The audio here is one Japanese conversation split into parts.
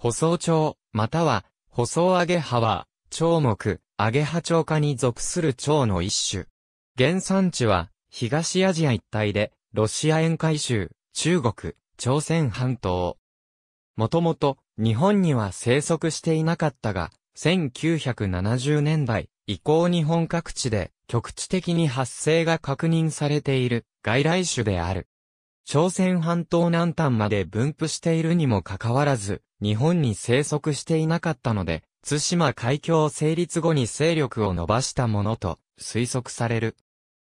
舗装町、または、舗装上げ葉は、蝶木、揚げ葉町科に属する町の一種。原産地は、東アジア一帯で、ロシア沿海州、中国、朝鮮半島。もともと、日本には生息していなかったが、1970年代以降日本各地で局地的に発生が確認されている外来種である。朝鮮半島南端まで分布しているにもかかわらず、日本に生息していなかったので、津島海峡成立後に勢力を伸ばしたものと推測される。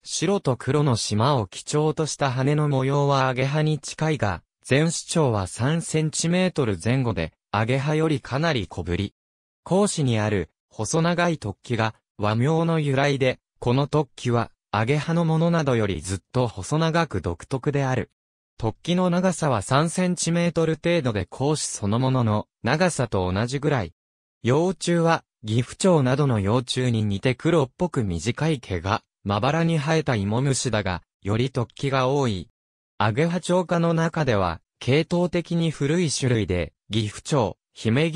白と黒の島を基調とした羽の模様はアゲハに近いが、全主張は3センチメートル前後で、アゲハよりかなり小ぶり。講師にある、細長い突起が、和名の由来で、この突起は、アゲハのものなどよりずっと細長く独特である。突起の長さは3センチメートル程度で孔子そのものの長さと同じぐらい。幼虫は、ギフチョウなどの幼虫に似て黒っぽく短い毛が、まばらに生えた芋虫だが、より突起が多い。アゲハチョウ科の中では、系統的に古い種類で、ギフチョウ、姫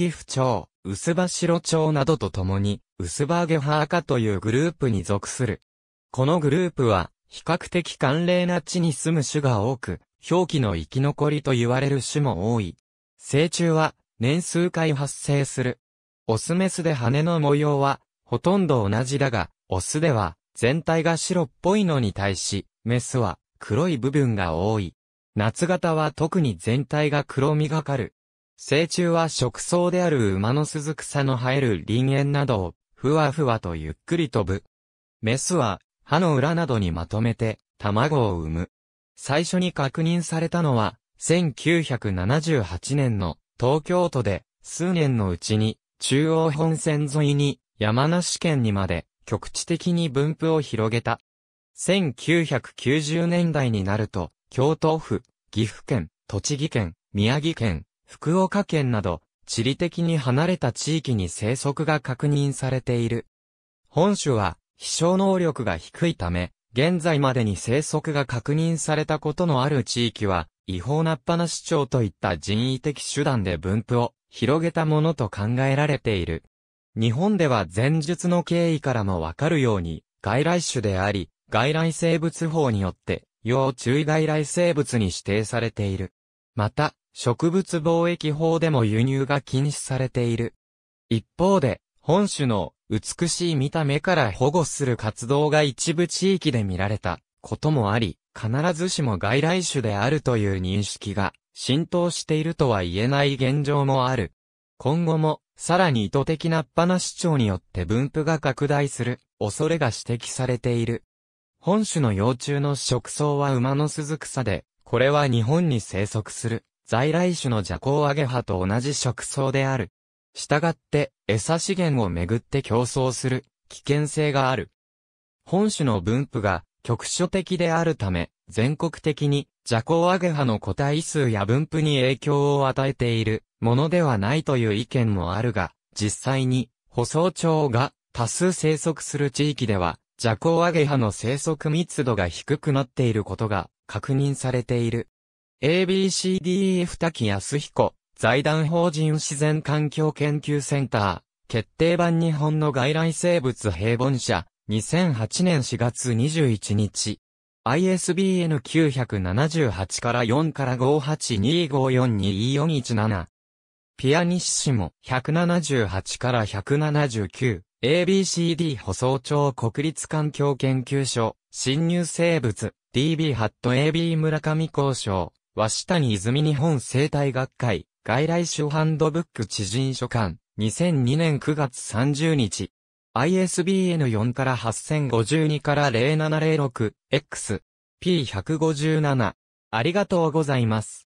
スバシ薄葉白ウなどと共に、薄葉アゲハアカというグループに属する。このグループは、比較的寒冷な地に住む種が多く、表記の生き残りと言われる種も多い。成虫は年数回発生する。オスメスで羽の模様はほとんど同じだが、オスでは全体が白っぽいのに対し、メスは黒い部分が多い。夏型は特に全体が黒みがかる。成虫は食草である馬の鈴草の生える林園などをふわふわとゆっくり飛ぶ。メスは歯の裏などにまとめて卵を産む。最初に確認されたのは、1978年の東京都で、数年のうちに、中央本線沿いに、山梨県にまで、局地的に分布を広げた。1990年代になると、京都府、岐阜県、栃木県、宮城県、福岡県など、地理的に離れた地域に生息が確認されている。本種は、飛翔能力が低いため、現在までに生息が確認されたことのある地域は、違法なっぱなし長といった人為的手段で分布を広げたものと考えられている。日本では前述の経緯からもわかるように、外来種であり、外来生物法によって、要注意外来生物に指定されている。また、植物貿易法でも輸入が禁止されている。一方で、本種の美しい見た目から保護する活動が一部地域で見られたこともあり、必ずしも外来種であるという認識が浸透しているとは言えない現状もある。今後も、さらに意図的なっぱな主張によって分布が拡大する恐れが指摘されている。本種の幼虫の食草は馬の鈴草で、これは日本に生息する在来種のジャコウアゲハと同じ食草である。したがって、餌資源をめぐって競争する危険性がある。本種の分布が局所的であるため、全国的にジャコウアゲハの個体数や分布に影響を与えているものではないという意見もあるが、実際に、舗装町が多数生息する地域では、ジャコウアゲハの生息密度が低くなっていることが確認されている。ABCDEF 滝康彦、財団法人自然環境研究センター、決定版日本の外来生物平凡社、2008年4月21日。ISBN 978から4から582542417。ピアニッシモ178から179。ABCD 舗装町国立環境研究所、新入生物、DB ハット AB 村上交渉、和下に泉日本生態学会、外来種ハンドブック知人書館、2002年9月30日。ISBN 4から8052から0706、X、P157。ありがとうございます。